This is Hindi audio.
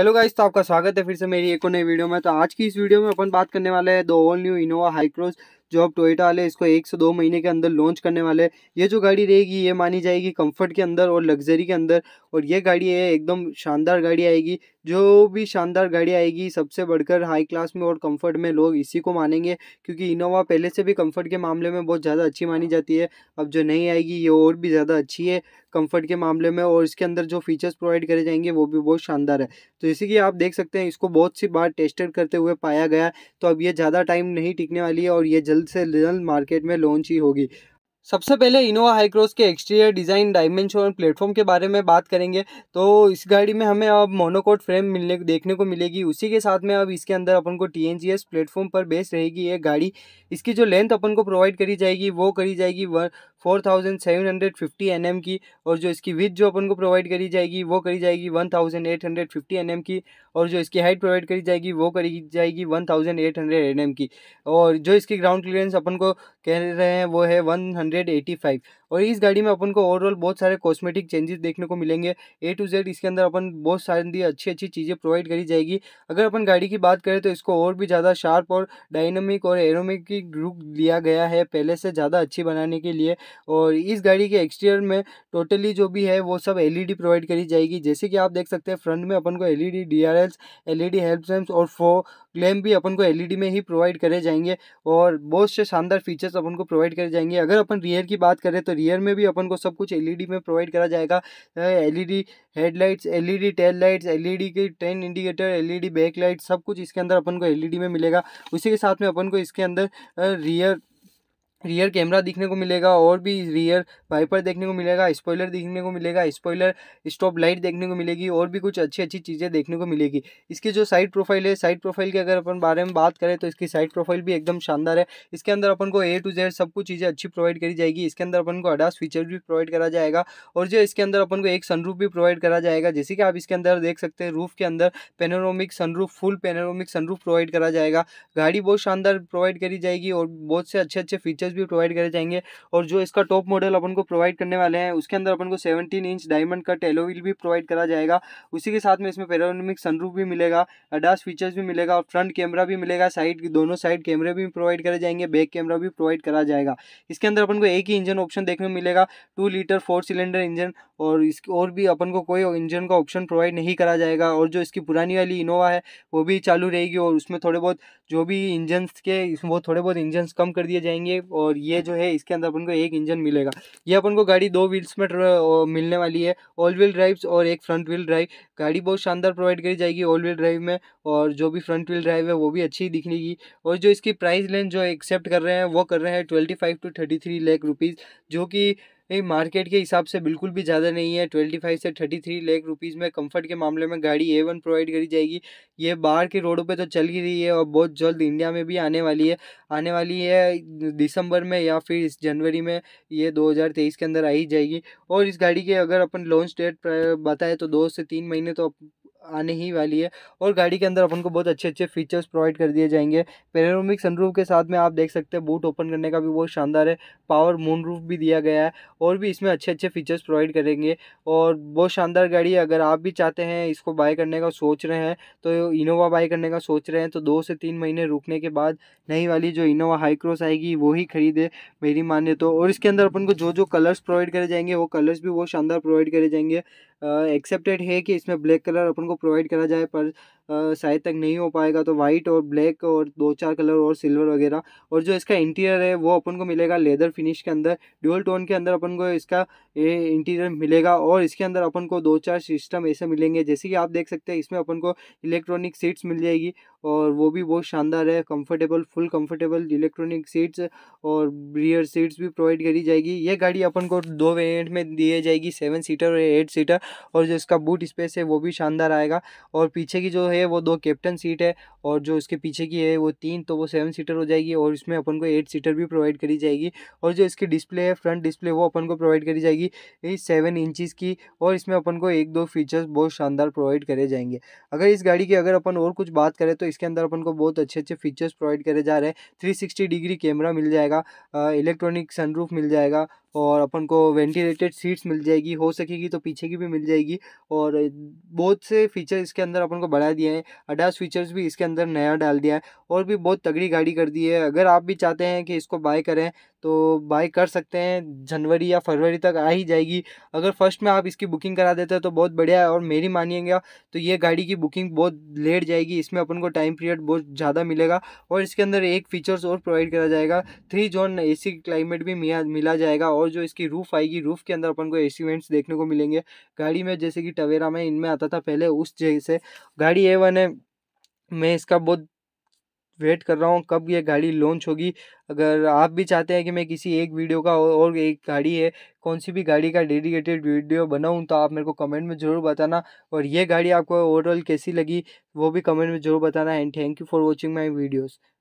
हेलो गाइस तो आपका स्वागत है फिर से मेरी एक और नई वीडियो में तो आज की इस वीडियो में अपन बात करने वाले हैं दो ऑल न्यू इनोवा हाईक्रोस जो अब टोयटा वाले इसको एक से दो महीने के अंदर लॉन्च करने वाले ये जो गाड़ी रहेगी ये मानी जाएगी कंफर्ट के अंदर और लग्जरी के अंदर और ये गाड़ी है एकदम शानदार गाड़ी आएगी जो भी शानदार गाड़ी आएगी सबसे बढ़कर हाई क्लास में और कंफर्ट में लोग इसी को मानेंगे क्योंकि इनोवा पहले से भी कंफर्ट के मामले में बहुत ज़्यादा अच्छी मानी जाती है अब जो नई आएगी ये और भी ज़्यादा अच्छी है कंफर्ट के मामले में और इसके अंदर जो फीचर्स प्रोवाइड करे जाएंगे वो भी बहुत शानदार है तो जैसे कि आप देख सकते हैं इसको बहुत सी बार टेस्टेड करते हुए पाया गया तो अब ये ज़्यादा टाइम नहीं टिकने वाली है और ये जल्द जल्द से जल्द मार्केट में लॉन्च ही होगी सबसे पहले इनोवा हाईक्रॉस के एक्सटीरियर डिज़ाइन डायमेंशन और प्लेटफॉर्म के बारे में बात करेंगे तो इस गाड़ी में हमें अब मोनोकोट फ्रेम मिलने देखने को मिलेगी उसी के साथ में अब इसके अंदर अपन को टी प्लेटफॉर्म पर बेस रहेगी ये गाड़ी इसकी जो लेंथ अपन को प्रोवाइड करी जाएगी वो करी जाएगी four thousand seven hundred fifty N M की और जो इसकी विथ जो अपन को प्रोवाइड करी जाएगी वो करी जाएगी one thousand eight hundred fifty N M की और जो इसकी हाइट प्रोवाइड करी जाएगी वो करी जाएगी one thousand eight hundred N M की और जो इसकी ग्राउंड क्लियरेंस अपन को कह रहे हैं वो है वन हंड्रेड फाइव और इस गाड़ी में अपन को ओवरऑल बहुत सारे कॉस्मेटिक चेंजेस देखने को मिलेंगे ए टू जेड इसके अंदर अपन बहुत सारी अच्छी अच्छी चीज़ें प्रोवाइड करी जाएगी अगर अपन गाड़ी की बात करें तो इसको और भी ज़्यादा शार्प और डायनमिक और एरोमिक लुक दिया गया है पहले से ज़्यादा अच्छी बनाने के लिए और इस गाड़ी के एक्सटीरियर में टोटली जो भी है वो सब एलईडी प्रोवाइड करी जाएगी जैसे कि आप देख सकते हैं फ्रंट में अपन को एलईडी डीआरएल्स एलईडी हेल्प और फो क्लेम भी अपन को एलईडी में ही प्रोवाइड करे जाएंगे और बहुत से शानदार फीचर्स अपन को प्रोवाइड करे जाएंगे अगर अपन रियर की बात करें तो रियर में भी अपन को सब कुछ एलईडी में प्रोवाइड करा जाएगा LED headlights LED tail lights LED के turn indicator LED back light सब कुछ इसके अंदर अपन को एलईडी में मिलेगा उसी के साथ में अपन को इसके अंदर रियर रियर कैमरा दिखने को मिलेगा और भी रियर वाइपर देखने को मिलेगा स्पॉइलर देखने को मिलेगा स्पॉइलर स्टॉप लाइट देखने को मिलेगी और भी कुछ अच्छी अच्छी चीज़ें देखने को मिलेगी इसकी जो साइड प्रोफाइल है साइड प्रोफाइल के अगर अपन बारे में बात करें तो इसकी साइड प्रोफाइल भी एकदम शानदार है इसके अंदर अपन को ए टू जेड सब कुछ चीज़ें अच्छी प्रोवाइड करी जाएगी इसके अंदर अपन को अडास फीचर भी प्रोवाइड करा जाएगा और जो इसके अंदर अपन को एक सनरूफ भी प्रोवाइड करा जाएगा जैसे कि आप इसके अंदर देख सकते हैं रूफ के अंदर panoramic sunroof full panoramic sunroof provide करा जाएगा गाड़ी बहुत शानदार प्रोवाइड करी जाएगी और बहुत से अच्छे अच्छे फीचर कलर्स भी प्रोवाइड करे जाएंगे और जो इसका टॉप मॉडल अपन को प्रोवाइड करने वाले हैं उसके अंदर अपन को सेवनटीन इंच डायमंड का टेलोविल भी प्रोवाइड करा जाएगा उसी के साथ में इसमें पेरोनमिक सनरूफ भी मिलेगा अडास फीचर्स भी मिलेगा और फ्रंट कैमरा भी मिलेगा साइड दोनों साइड कैमरे भी प्रोवाइड करे जाएंगे बैक कैमरा भी प्रोवाइड करा जाएगा इसके अंदर अपन को एक ही इंजन ऑप्शन देखने को मिलेगा two litre four cylinder engine और इस और भी अपन को कोई इंजन का ऑप्शन प्रोवाइड नहीं करा जाएगा और जो इसकी पुरानी वाली इनोवा है वो भी चालू रहेगी और उसमें थोड़े बहुत जो भी इंजन्स के वो थोड़े बहुत इंजन्स कम कर दिए जाएंगे और ये जो है इसके अंदर अपन को एक इंजन मिलेगा ये अपन को गाड़ी दो व्हील्स में मिलने वाली है ऑल व्हील ड्राइव्स और एक फ्रंट व्हील ड्राइव गाड़ी बहुत शानदार प्रोवाइड करी जाएगी ऑल व्हील ड्राइव में और जो भी फ्रंट व्हील ड्राइव है वो भी अच्छी दिखनेगी और जो इसकी प्राइस लेंथ जो एक्सेप्ट कर रहे हैं वो कर रहे हैं twenty five to thirty three lakh rupees जो कि ये मार्केट के हिसाब से बिल्कुल भी ज़्यादा नहीं है ट्वेंटी फाइव से थर्टी थ्री लेख रुपीज़ में कंफर्ट के मामले में गाड़ी ए वन प्रोवाइड करी जाएगी ये बाहर के रोडों पे तो चल ही रही है और बहुत जल्द इंडिया में भी आने वाली है आने वाली है दिसंबर में या फिर इस जनवरी में ये दो हज़ार तेईस के अंदर आ ही जाएगी और इस गाड़ी के अगर अपन लॉन्च डेट बताए तो दो से तीन महीने तो आने ही वाली है और गाड़ी के अंदर अपन को बहुत अच्छे अच्छे फीचर्स प्रोवाइड कर दिए जाएंगे पेरोमिक सनरूफ के साथ में आप देख सकते हैं बूट ओपन करने का भी बहुत शानदार है पावर मून रूफ भी दिया गया है और भी इसमें अच्छे अच्छे फीचर्स प्रोवाइड करेंगे और बहुत शानदार गाड़ी है अगर आप भी चाहते हैं इसको बाय करने का सोच रहे हैं तो इनोवा बाय करने का सोच रहे हैं तो दो से तीन महीने रुकने के बाद नई वाली जो इनोवा हाईक्रॉस आएगी वो ही खरीदे मेरी मान्य तो और इसके अंदर अपन को जो जो कलर्स प्रोवाइड करे जाएंगे वो कलर्स भी बहुत शानदार प्रोवाइड करे जाएंगे एक्सेप्टेड है कि इसमें ब्लैक कलर अपन को प्रोवाइड करा जाए पर शायद तक नहीं हो पाएगा तो वाइट और ब्लैक और दो चार कलर और सिल्वर वगैरह और जो इसका इंटीरियर है वो अपन को मिलेगा लेदर फिनिश के अंदर ड्यूअल टोन के अंदर अपन को इसका इंटीरियर मिलेगा और इसके अंदर अपन को दो चार सिस्टम ऐसे मिलेंगे जैसे कि आप देख सकते हैं इसमें अपन को इलेक्ट्रॉनिक सीट्स मिल जाएगी और वो भी बहुत शानदार है comfortable full comfortable electronic seats और रियर सीट्स भी प्रोवाइड करी जाएगी ये गाड़ी अपन को दो वेरियंट में दिए जाएगी सेवन सीटर और एट सीटर और जो इसका बूट स्पेस है वो भी शानदार आएगा और पीछे की जो है है वो दो कैप्टन सीट है और जो इसके पीछे की है वो तीन तो वो सेवन सीटर हो जाएगी और इसमें अपन को एट सीटर भी प्रोवाइड करी जाएगी और जो इसकी डिस्प्ले है फ्रंट डिस्प्ले वो अपन को प्रोवाइड करी जाएगी सेवन इंचज़ की और इसमें अपन को एक दो फीचर्स बहुत शानदार प्रोवाइड करे जाएंगे अगर इस गाड़ी की अगर अपन और कुछ बात करें तो इसके अंदर अपन को बहुत अच्छे अच्छे फीचर्स प्रोवाइड करे जा रहे हैं थ्री डिग्री कैमरा मिल जाएगा इलेक्ट्रॉनिक सनरूफ मिल जाएगा और अपन को वेंटिलेटेड सीट्स मिल जाएगी हो सकेगी तो पीछे की भी मिल जाएगी और बहुत से फीचर इसके अंदर अपन को बढ़ा दिए हैं अडास फीचर्स भी इसके अंदर नया डाल दिया है और भी बहुत तगड़ी गाड़ी कर दी है अगर आप भी चाहते हैं कि इसको बाय करें तो बाय कर सकते हैं जनवरी या फरवरी तक आ ही जाएगी अगर फर्स्ट में आप इसकी बुकिंग करा देते हैं तो बहुत बढ़िया है और मेरी मानिएगा तो ये गाड़ी की बुकिंग बहुत लेट जाएगी इसमें अपन को टाइम पीरियड बहुत ज़्यादा मिलेगा और इसके अंदर एक फीचर्स और प्रोवाइड करा जाएगा थ्री जोन ए क्लाइमेट भी मिला जाएगा और जो इसकी रूफ़ आएगी रूफ़ के अंदर अपन को वेंट्स देखने को मिलेंगे गाड़ी में जैसे कि टवेरा में इनमें आता था पहले उस जैसे गाड़ी ए वन है मैं इसका बहुत वेट कर रहा हूँ कब ये गाड़ी लॉन्च होगी अगर आप भी चाहते हैं कि मैं किसी एक वीडियो का और एक गाड़ी है कौन सी भी गाड़ी का डेडिकेटेड वीडियो बनाऊँ तो आप मेरे को कमेंट में ज़रूर बताना और ये गाड़ी आपको ओवरऑल कैसी लगी वो भी कमेंट में ज़रूर बताना and thank you for watching my videos